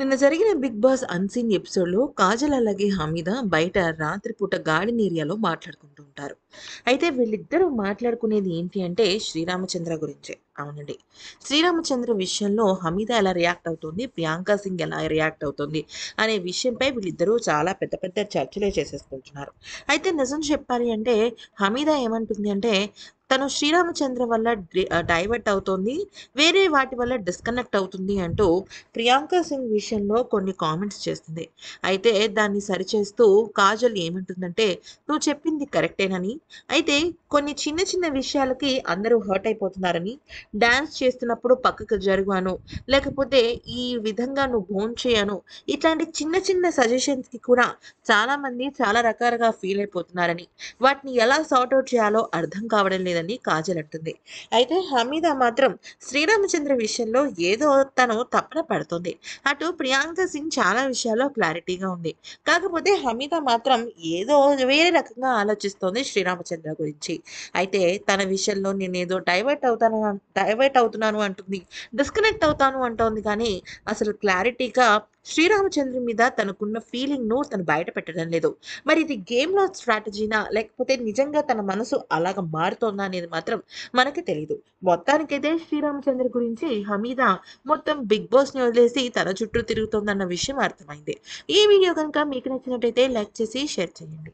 నిన్న జరిగిన big boss unseen ఎపిసోడ్లో కాజల్ అలాగే హమీద బయట రాత్రిపూట గార్డెన్ ఏరియాలో మాట్లాడుకుంటూ ఉంటారు అయితే వీళ్ళిద్దరూ మాట్లాడుకునేది ఏంటి అంటే శ్రీరామచంద్ర గురించే అవునండి శ్రీరామచంద్ర విషయంలో హమీద ఎలా రియాక్ట్ అవుతుంది ప్రియాంక సింగ్ ఎలా రియాక్ట్ అవుతుంది అనే విషయంపై వీళ్ళిద్దరూ చాలా పెద్ద పెద్ద చర్చలే చేసేసుకుంటున్నారు అయితే నిజం చెప్పాలి అంటే హమీద ఏమంటుంది అంటే తను శ్రీరామచంద్ర వల్ల డైవర్ట్ అవుతుంది వేరే వాటి వల్ల డిస్కనెక్ట్ అవుతుంది అంటూ ప్రియాంక సింగ్ విషయంలో కొన్ని కామెంట్స్ చేస్తుంది అయితే దాన్ని సరిచేస్తూ కాజల్ ఏమంటుందంటే నువ్వు చెప్పింది కరెక్టేనని అయితే కొన్ని చిన్న చిన్న విషయాలకి అందరూ హర్ట్ అయిపోతున్నారని డాన్స్ చేస్తున్నప్పుడు పక్కకు జరిగాను లేకపోతే ఈ విధంగా నువ్వు భోన్ చేయను ఇట్లాంటి చిన్న చిన్న సజెషన్స్కి కూడా చాలామంది చాలా రకాలుగా ఫీల్ అయిపోతున్నారని వాటిని ఎలా సార్ట్అవుట్ అవుట్ చేయాలో అర్థం కావడం లేదని కాజల్ అంటుంది అయితే హమీద మాత్రం శ్రీరామచంద్ర విషయంలో ఏదో తను తప్పన పడుతుంది అటు ప్రియాంక సింగ్ చాలా విషయాల్లో క్లారిటీగా ఉంది కాకపోతే హమీద మాత్రం ఏదో వేరే రకంగా ఆలోచిస్తోంది శ్రీరామచంద్ర గురించి అయితే తన విషయంలో నేనేదో డైవర్ట్ అవుతాను డైవర్ట్ అవుతున్నాను అంటుంది డిస్కనెక్ట్ అవుతాను అంటోంది కానీ అసలు క్లారిటీగా శ్రీరామచంద్ర మీద తనకున్న ఫీలింగ్ను తను బయట పెట్టడం లేదు మరి ఇది గేమ్లో స్ట్రాటజీనా లేకపోతే నిజంగా తన మనసు అలాగ మారుతోందా అనేది మాత్రం మనకి తెలియదు మొత్తానికైతే శ్రీరామచంద్ర గురించి హమీద మొత్తం బిగ్ బాస్ని వదిలేసి తన చుట్టూ తిరుగుతోందన్న విషయం అర్థమైంది ఈ వీడియో కనుక మీకు నచ్చినట్టయితే లైక్ చేసి షేర్ చేయండి